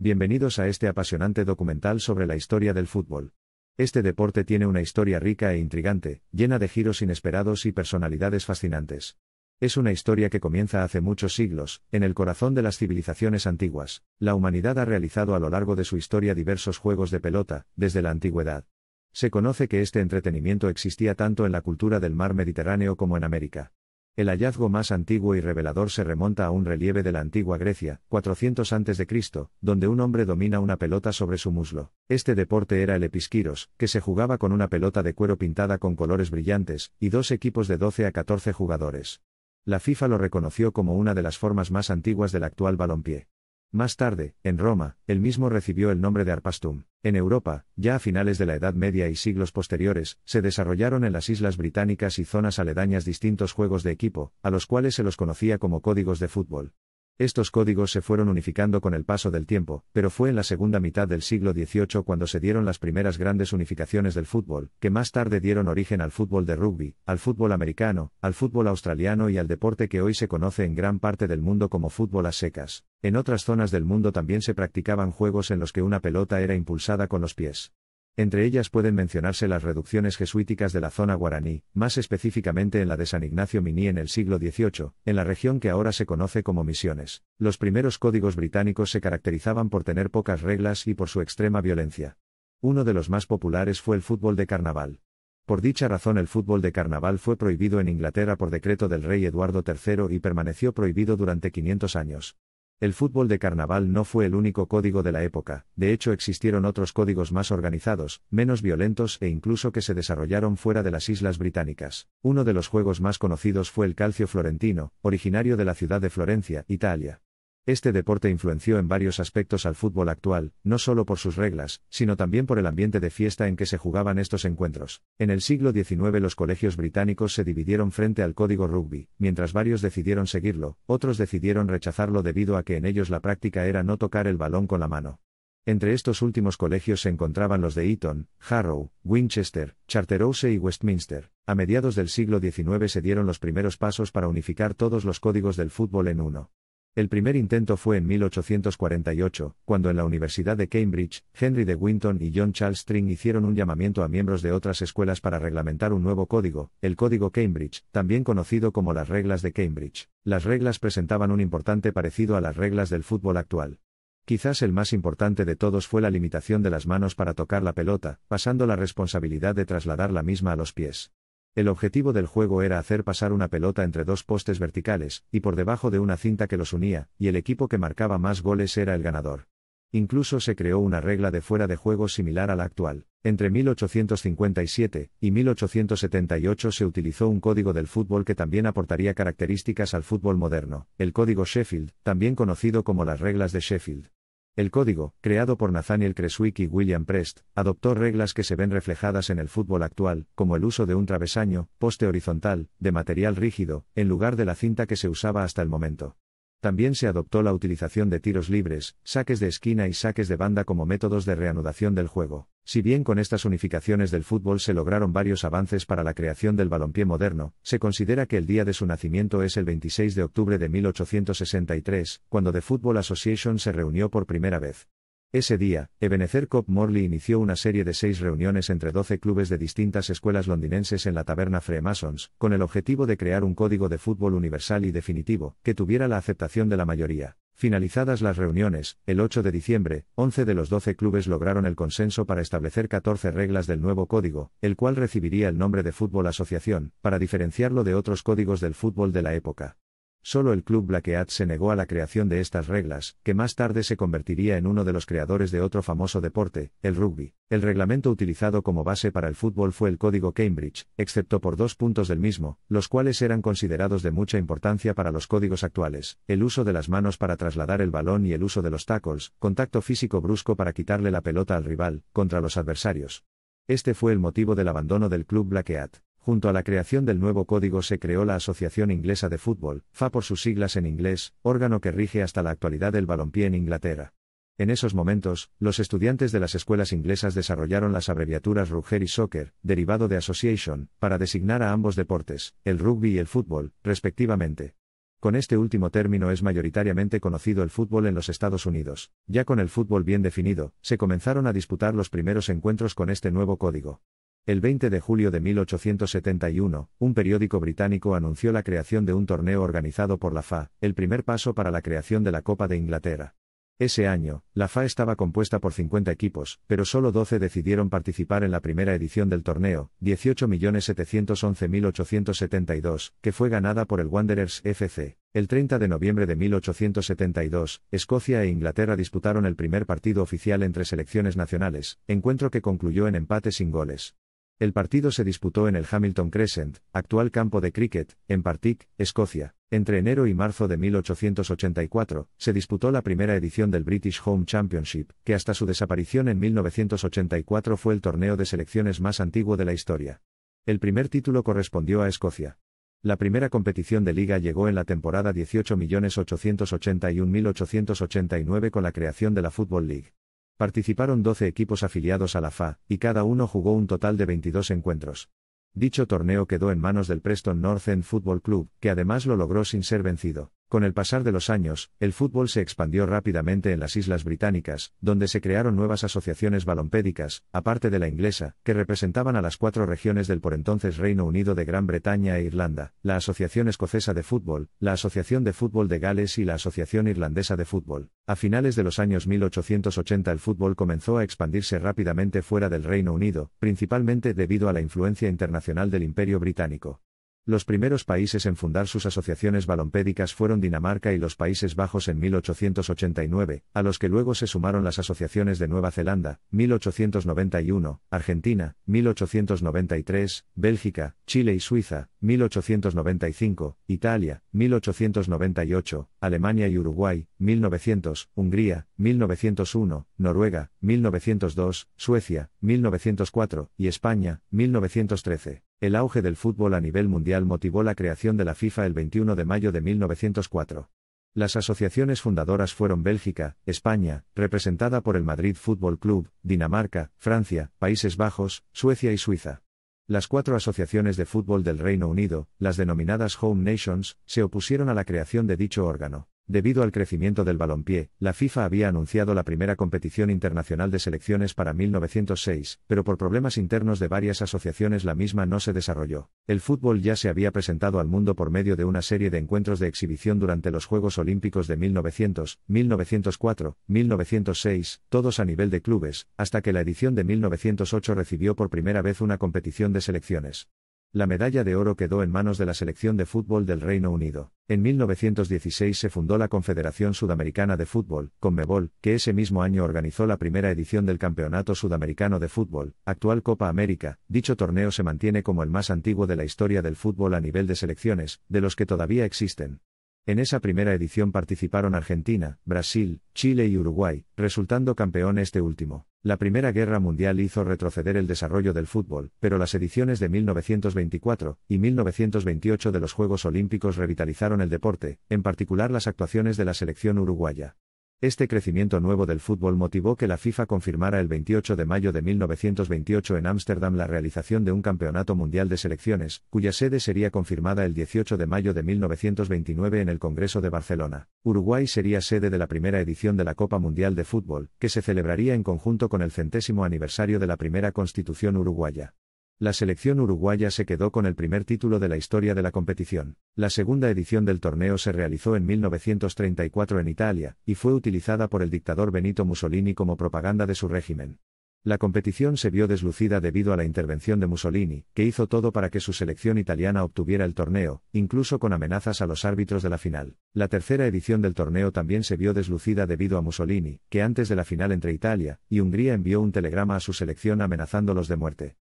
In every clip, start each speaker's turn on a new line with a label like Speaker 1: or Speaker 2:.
Speaker 1: Bienvenidos a este apasionante documental sobre la historia del fútbol. Este deporte tiene una historia rica e intrigante, llena de giros inesperados y personalidades fascinantes. Es una historia que comienza hace muchos siglos, en el corazón de las civilizaciones antiguas. La humanidad ha realizado a lo largo de su historia diversos juegos de pelota, desde la antigüedad. Se conoce que este entretenimiento existía tanto en la cultura del mar Mediterráneo como en América. El hallazgo más antiguo y revelador se remonta a un relieve de la antigua Grecia, 400 a.C., donde un hombre domina una pelota sobre su muslo. Este deporte era el episquiros, que se jugaba con una pelota de cuero pintada con colores brillantes, y dos equipos de 12 a 14 jugadores. La FIFA lo reconoció como una de las formas más antiguas del actual balompié. Más tarde, en Roma, el mismo recibió el nombre de Arpastum. En Europa, ya a finales de la Edad Media y siglos posteriores, se desarrollaron en las islas británicas y zonas aledañas distintos juegos de equipo, a los cuales se los conocía como códigos de fútbol. Estos códigos se fueron unificando con el paso del tiempo, pero fue en la segunda mitad del siglo XVIII cuando se dieron las primeras grandes unificaciones del fútbol, que más tarde dieron origen al fútbol de rugby, al fútbol americano, al fútbol australiano y al deporte que hoy se conoce en gran parte del mundo como fútbol a secas. En otras zonas del mundo también se practicaban juegos en los que una pelota era impulsada con los pies. Entre ellas pueden mencionarse las reducciones jesuíticas de la zona guaraní, más específicamente en la de San Ignacio Miní en el siglo XVIII, en la región que ahora se conoce como Misiones. Los primeros códigos británicos se caracterizaban por tener pocas reglas y por su extrema violencia. Uno de los más populares fue el fútbol de carnaval. Por dicha razón el fútbol de carnaval fue prohibido en Inglaterra por decreto del rey Eduardo III y permaneció prohibido durante 500 años. El fútbol de carnaval no fue el único código de la época, de hecho existieron otros códigos más organizados, menos violentos e incluso que se desarrollaron fuera de las islas británicas. Uno de los juegos más conocidos fue el calcio florentino, originario de la ciudad de Florencia, Italia. Este deporte influenció en varios aspectos al fútbol actual, no solo por sus reglas, sino también por el ambiente de fiesta en que se jugaban estos encuentros. En el siglo XIX los colegios británicos se dividieron frente al código rugby, mientras varios decidieron seguirlo, otros decidieron rechazarlo debido a que en ellos la práctica era no tocar el balón con la mano. Entre estos últimos colegios se encontraban los de Eton, Harrow, Winchester, Charterhouse y Westminster. A mediados del siglo XIX se dieron los primeros pasos para unificar todos los códigos del fútbol en uno. El primer intento fue en 1848, cuando en la Universidad de Cambridge, Henry de Winton y John Charles String hicieron un llamamiento a miembros de otras escuelas para reglamentar un nuevo código, el Código Cambridge, también conocido como las reglas de Cambridge. Las reglas presentaban un importante parecido a las reglas del fútbol actual. Quizás el más importante de todos fue la limitación de las manos para tocar la pelota, pasando la responsabilidad de trasladar la misma a los pies. El objetivo del juego era hacer pasar una pelota entre dos postes verticales, y por debajo de una cinta que los unía, y el equipo que marcaba más goles era el ganador. Incluso se creó una regla de fuera de juego similar a la actual. Entre 1857 y 1878 se utilizó un código del fútbol que también aportaría características al fútbol moderno, el código Sheffield, también conocido como las reglas de Sheffield. El código, creado por Nathaniel Creswick y William Prest, adoptó reglas que se ven reflejadas en el fútbol actual, como el uso de un travesaño, poste horizontal, de material rígido, en lugar de la cinta que se usaba hasta el momento. También se adoptó la utilización de tiros libres, saques de esquina y saques de banda como métodos de reanudación del juego. Si bien con estas unificaciones del fútbol se lograron varios avances para la creación del balompié moderno, se considera que el día de su nacimiento es el 26 de octubre de 1863, cuando The Football Association se reunió por primera vez. Ese día, Ebenezer Cobb Morley inició una serie de seis reuniones entre 12 clubes de distintas escuelas londinenses en la taberna Freemasons, con el objetivo de crear un código de fútbol universal y definitivo, que tuviera la aceptación de la mayoría. Finalizadas las reuniones, el 8 de diciembre, 11 de los 12 clubes lograron el consenso para establecer 14 reglas del nuevo código, el cual recibiría el nombre de Fútbol Asociación, para diferenciarlo de otros códigos del fútbol de la época. Solo el club hat se negó a la creación de estas reglas, que más tarde se convertiría en uno de los creadores de otro famoso deporte, el rugby. El reglamento utilizado como base para el fútbol fue el Código Cambridge, excepto por dos puntos del mismo, los cuales eran considerados de mucha importancia para los códigos actuales, el uso de las manos para trasladar el balón y el uso de los tackles, contacto físico brusco para quitarle la pelota al rival, contra los adversarios. Este fue el motivo del abandono del club hat. Junto a la creación del nuevo código se creó la Asociación Inglesa de Fútbol, FA por sus siglas en inglés, órgano que rige hasta la actualidad el balompié en Inglaterra. En esos momentos, los estudiantes de las escuelas inglesas desarrollaron las abreviaturas Rugger y Soccer, derivado de Association, para designar a ambos deportes, el rugby y el fútbol, respectivamente. Con este último término es mayoritariamente conocido el fútbol en los Estados Unidos. Ya con el fútbol bien definido, se comenzaron a disputar los primeros encuentros con este nuevo código. El 20 de julio de 1871, un periódico británico anunció la creación de un torneo organizado por la FA, el primer paso para la creación de la Copa de Inglaterra. Ese año, la FA estaba compuesta por 50 equipos, pero solo 12 decidieron participar en la primera edición del torneo, 18.711.872, que fue ganada por el Wanderers FC. El 30 de noviembre de 1872, Escocia e Inglaterra disputaron el primer partido oficial entre selecciones nacionales, encuentro que concluyó en empate sin goles. El partido se disputó en el Hamilton Crescent, actual campo de cricket, en Partick, Escocia. Entre enero y marzo de 1884, se disputó la primera edición del British Home Championship, que hasta su desaparición en 1984 fue el torneo de selecciones más antiguo de la historia. El primer título correspondió a Escocia. La primera competición de liga llegó en la temporada 18.881.889 con la creación de la Football League. Participaron 12 equipos afiliados a la FA, y cada uno jugó un total de 22 encuentros. Dicho torneo quedó en manos del Preston North End Football Club, que además lo logró sin ser vencido. Con el pasar de los años, el fútbol se expandió rápidamente en las Islas Británicas, donde se crearon nuevas asociaciones balompédicas, aparte de la inglesa, que representaban a las cuatro regiones del por entonces Reino Unido de Gran Bretaña e Irlanda, la Asociación Escocesa de Fútbol, la Asociación de Fútbol de Gales y la Asociación Irlandesa de Fútbol. A finales de los años 1880 el fútbol comenzó a expandirse rápidamente fuera del Reino Unido, principalmente debido a la influencia internacional del Imperio Británico. Los primeros países en fundar sus asociaciones balompédicas fueron Dinamarca y los Países Bajos en 1889, a los que luego se sumaron las asociaciones de Nueva Zelanda, 1891, Argentina, 1893, Bélgica, Chile y Suiza, 1895, Italia, 1898, Alemania y Uruguay, 1900, Hungría, 1901, Noruega, 1902, Suecia, 1904, y España, 1913. El auge del fútbol a nivel mundial motivó la creación de la FIFA el 21 de mayo de 1904. Las asociaciones fundadoras fueron Bélgica, España, representada por el Madrid Fútbol Club, Dinamarca, Francia, Países Bajos, Suecia y Suiza. Las cuatro asociaciones de fútbol del Reino Unido, las denominadas Home Nations, se opusieron a la creación de dicho órgano. Debido al crecimiento del balompié, la FIFA había anunciado la primera competición internacional de selecciones para 1906, pero por problemas internos de varias asociaciones la misma no se desarrolló. El fútbol ya se había presentado al mundo por medio de una serie de encuentros de exhibición durante los Juegos Olímpicos de 1900, 1904, 1906, todos a nivel de clubes, hasta que la edición de 1908 recibió por primera vez una competición de selecciones. La medalla de oro quedó en manos de la selección de fútbol del Reino Unido. En 1916 se fundó la Confederación Sudamericana de Fútbol, Conmebol, que ese mismo año organizó la primera edición del Campeonato Sudamericano de Fútbol, actual Copa América. Dicho torneo se mantiene como el más antiguo de la historia del fútbol a nivel de selecciones, de los que todavía existen. En esa primera edición participaron Argentina, Brasil, Chile y Uruguay, resultando campeón este último. La Primera Guerra Mundial hizo retroceder el desarrollo del fútbol, pero las ediciones de 1924 y 1928 de los Juegos Olímpicos revitalizaron el deporte, en particular las actuaciones de la selección uruguaya. Este crecimiento nuevo del fútbol motivó que la FIFA confirmara el 28 de mayo de 1928 en Ámsterdam la realización de un campeonato mundial de selecciones, cuya sede sería confirmada el 18 de mayo de 1929 en el Congreso de Barcelona. Uruguay sería sede de la primera edición de la Copa Mundial de Fútbol, que se celebraría en conjunto con el centésimo aniversario de la primera constitución uruguaya. La selección uruguaya se quedó con el primer título de la historia de la competición. La segunda edición del torneo se realizó en 1934 en Italia, y fue utilizada por el dictador Benito Mussolini como propaganda de su régimen. La competición se vio deslucida debido a la intervención de Mussolini, que hizo todo para que su selección italiana obtuviera el torneo, incluso con amenazas a los árbitros de la final. La tercera edición del torneo también se vio deslucida debido a Mussolini, que antes de la final entre Italia y Hungría envió un telegrama a su selección amenazándolos de muerte.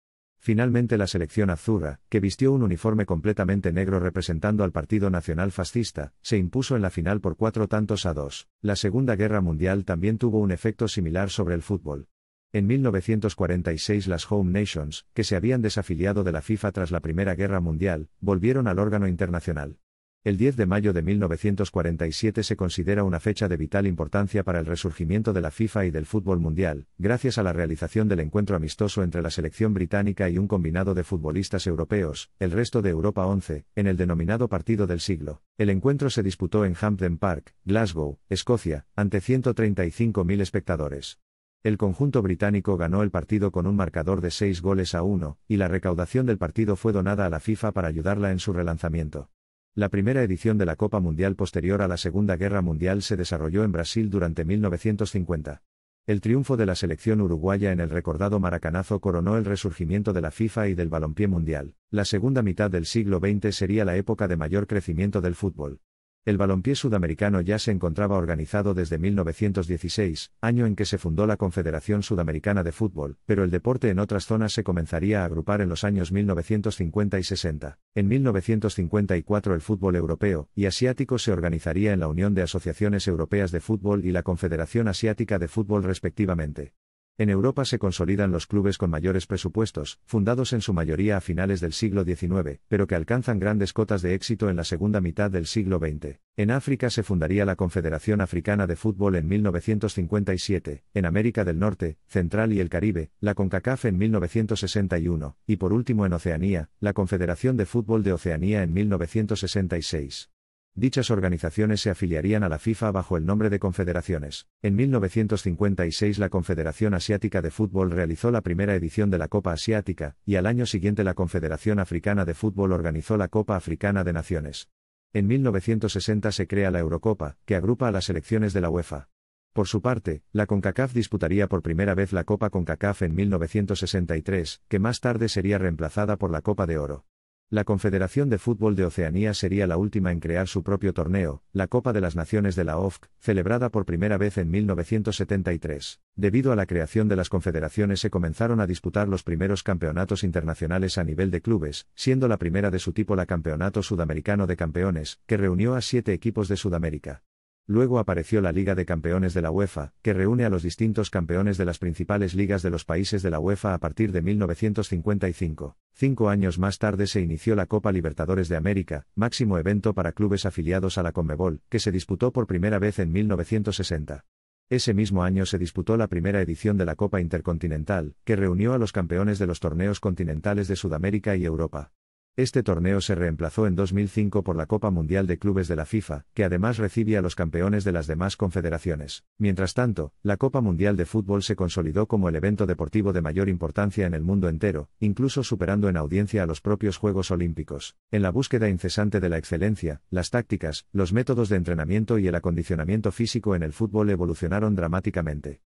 Speaker 1: Finalmente la selección azurra, que vistió un uniforme completamente negro representando al Partido Nacional Fascista, se impuso en la final por cuatro tantos a dos. La Segunda Guerra Mundial también tuvo un efecto similar sobre el fútbol. En 1946 las Home Nations, que se habían desafiliado de la FIFA tras la Primera Guerra Mundial, volvieron al órgano internacional. El 10 de mayo de 1947 se considera una fecha de vital importancia para el resurgimiento de la FIFA y del fútbol mundial, gracias a la realización del encuentro amistoso entre la selección británica y un combinado de futbolistas europeos, el resto de Europa 11, en el denominado Partido del Siglo. El encuentro se disputó en Hampden Park, Glasgow, Escocia, ante 135.000 espectadores. El conjunto británico ganó el partido con un marcador de 6 goles a uno, y la recaudación del partido fue donada a la FIFA para ayudarla en su relanzamiento. La primera edición de la Copa Mundial posterior a la Segunda Guerra Mundial se desarrolló en Brasil durante 1950. El triunfo de la selección uruguaya en el recordado maracanazo coronó el resurgimiento de la FIFA y del balompié mundial. La segunda mitad del siglo XX sería la época de mayor crecimiento del fútbol. El balompié sudamericano ya se encontraba organizado desde 1916, año en que se fundó la Confederación Sudamericana de Fútbol, pero el deporte en otras zonas se comenzaría a agrupar en los años 1950 y 60. En 1954 el fútbol europeo y asiático se organizaría en la Unión de Asociaciones Europeas de Fútbol y la Confederación Asiática de Fútbol respectivamente. En Europa se consolidan los clubes con mayores presupuestos, fundados en su mayoría a finales del siglo XIX, pero que alcanzan grandes cotas de éxito en la segunda mitad del siglo XX. En África se fundaría la Confederación Africana de Fútbol en 1957, en América del Norte, Central y el Caribe, la CONCACAF en 1961, y por último en Oceanía, la Confederación de Fútbol de Oceanía en 1966. Dichas organizaciones se afiliarían a la FIFA bajo el nombre de confederaciones. En 1956 la Confederación Asiática de Fútbol realizó la primera edición de la Copa Asiática, y al año siguiente la Confederación Africana de Fútbol organizó la Copa Africana de Naciones. En 1960 se crea la Eurocopa, que agrupa a las selecciones de la UEFA. Por su parte, la CONCACAF disputaría por primera vez la Copa CONCACAF en 1963, que más tarde sería reemplazada por la Copa de Oro. La Confederación de Fútbol de Oceanía sería la última en crear su propio torneo, la Copa de las Naciones de la OFC, celebrada por primera vez en 1973. Debido a la creación de las confederaciones se comenzaron a disputar los primeros campeonatos internacionales a nivel de clubes, siendo la primera de su tipo la Campeonato Sudamericano de Campeones, que reunió a siete equipos de Sudamérica. Luego apareció la Liga de Campeones de la UEFA, que reúne a los distintos campeones de las principales ligas de los países de la UEFA a partir de 1955. Cinco años más tarde se inició la Copa Libertadores de América, máximo evento para clubes afiliados a la Conmebol, que se disputó por primera vez en 1960. Ese mismo año se disputó la primera edición de la Copa Intercontinental, que reunió a los campeones de los torneos continentales de Sudamérica y Europa. Este torneo se reemplazó en 2005 por la Copa Mundial de Clubes de la FIFA, que además recibe a los campeones de las demás confederaciones. Mientras tanto, la Copa Mundial de Fútbol se consolidó como el evento deportivo de mayor importancia en el mundo entero, incluso superando en audiencia a los propios Juegos Olímpicos. En la búsqueda incesante de la excelencia, las tácticas, los métodos de entrenamiento y el acondicionamiento físico en el fútbol evolucionaron dramáticamente.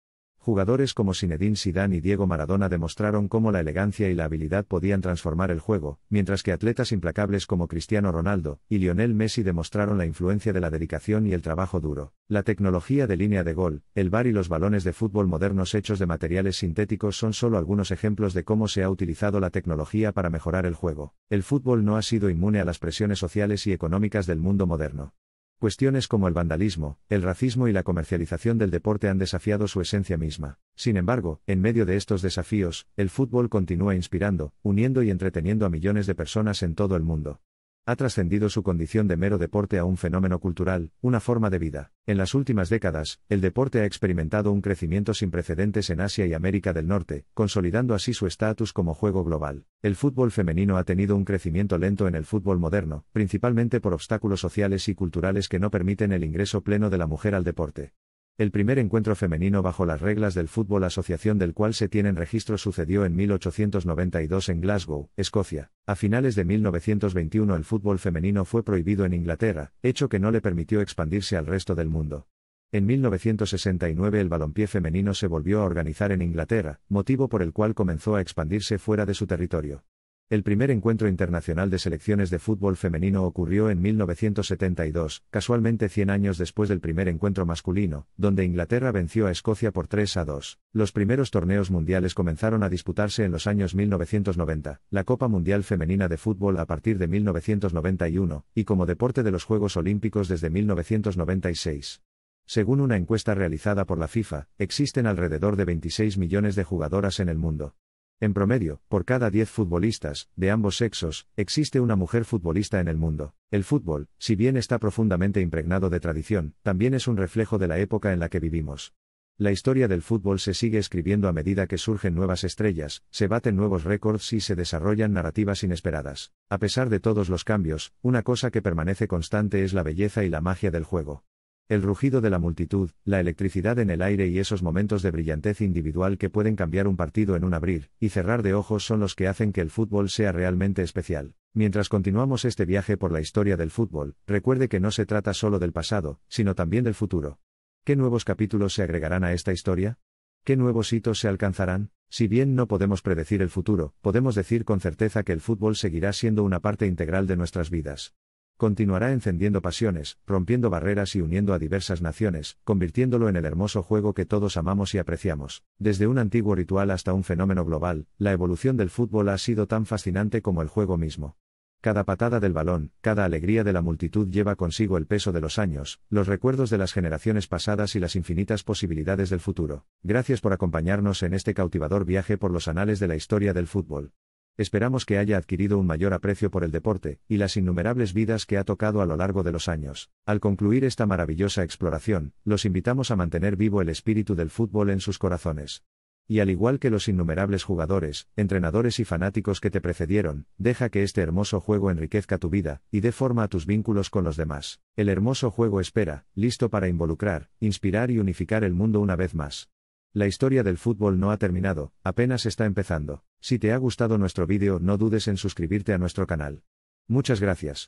Speaker 1: Jugadores como Sinedine Sidán y Diego Maradona demostraron cómo la elegancia y la habilidad podían transformar el juego, mientras que atletas implacables como Cristiano Ronaldo y Lionel Messi demostraron la influencia de la dedicación y el trabajo duro. La tecnología de línea de gol, el bar y los balones de fútbol modernos hechos de materiales sintéticos son solo algunos ejemplos de cómo se ha utilizado la tecnología para mejorar el juego. El fútbol no ha sido inmune a las presiones sociales y económicas del mundo moderno. Cuestiones como el vandalismo, el racismo y la comercialización del deporte han desafiado su esencia misma. Sin embargo, en medio de estos desafíos, el fútbol continúa inspirando, uniendo y entreteniendo a millones de personas en todo el mundo ha trascendido su condición de mero deporte a un fenómeno cultural, una forma de vida. En las últimas décadas, el deporte ha experimentado un crecimiento sin precedentes en Asia y América del Norte, consolidando así su estatus como juego global. El fútbol femenino ha tenido un crecimiento lento en el fútbol moderno, principalmente por obstáculos sociales y culturales que no permiten el ingreso pleno de la mujer al deporte. El primer encuentro femenino bajo las reglas del fútbol asociación del cual se tienen registros sucedió en 1892 en Glasgow, Escocia. A finales de 1921 el fútbol femenino fue prohibido en Inglaterra, hecho que no le permitió expandirse al resto del mundo. En 1969 el balompié femenino se volvió a organizar en Inglaterra, motivo por el cual comenzó a expandirse fuera de su territorio. El primer encuentro internacional de selecciones de fútbol femenino ocurrió en 1972, casualmente 100 años después del primer encuentro masculino, donde Inglaterra venció a Escocia por 3 a 2. Los primeros torneos mundiales comenzaron a disputarse en los años 1990, la Copa Mundial Femenina de Fútbol a partir de 1991, y como deporte de los Juegos Olímpicos desde 1996. Según una encuesta realizada por la FIFA, existen alrededor de 26 millones de jugadoras en el mundo. En promedio, por cada 10 futbolistas, de ambos sexos, existe una mujer futbolista en el mundo. El fútbol, si bien está profundamente impregnado de tradición, también es un reflejo de la época en la que vivimos. La historia del fútbol se sigue escribiendo a medida que surgen nuevas estrellas, se baten nuevos récords y se desarrollan narrativas inesperadas. A pesar de todos los cambios, una cosa que permanece constante es la belleza y la magia del juego. El rugido de la multitud, la electricidad en el aire y esos momentos de brillantez individual que pueden cambiar un partido en un abrir y cerrar de ojos son los que hacen que el fútbol sea realmente especial. Mientras continuamos este viaje por la historia del fútbol, recuerde que no se trata solo del pasado, sino también del futuro. ¿Qué nuevos capítulos se agregarán a esta historia? ¿Qué nuevos hitos se alcanzarán? Si bien no podemos predecir el futuro, podemos decir con certeza que el fútbol seguirá siendo una parte integral de nuestras vidas continuará encendiendo pasiones, rompiendo barreras y uniendo a diversas naciones, convirtiéndolo en el hermoso juego que todos amamos y apreciamos. Desde un antiguo ritual hasta un fenómeno global, la evolución del fútbol ha sido tan fascinante como el juego mismo. Cada patada del balón, cada alegría de la multitud lleva consigo el peso de los años, los recuerdos de las generaciones pasadas y las infinitas posibilidades del futuro. Gracias por acompañarnos en este cautivador viaje por los anales de la historia del fútbol. Esperamos que haya adquirido un mayor aprecio por el deporte, y las innumerables vidas que ha tocado a lo largo de los años. Al concluir esta maravillosa exploración, los invitamos a mantener vivo el espíritu del fútbol en sus corazones. Y al igual que los innumerables jugadores, entrenadores y fanáticos que te precedieron, deja que este hermoso juego enriquezca tu vida, y dé forma a tus vínculos con los demás. El hermoso juego espera, listo para involucrar, inspirar y unificar el mundo una vez más. La historia del fútbol no ha terminado, apenas está empezando. Si te ha gustado nuestro vídeo no dudes en suscribirte a nuestro canal. Muchas gracias.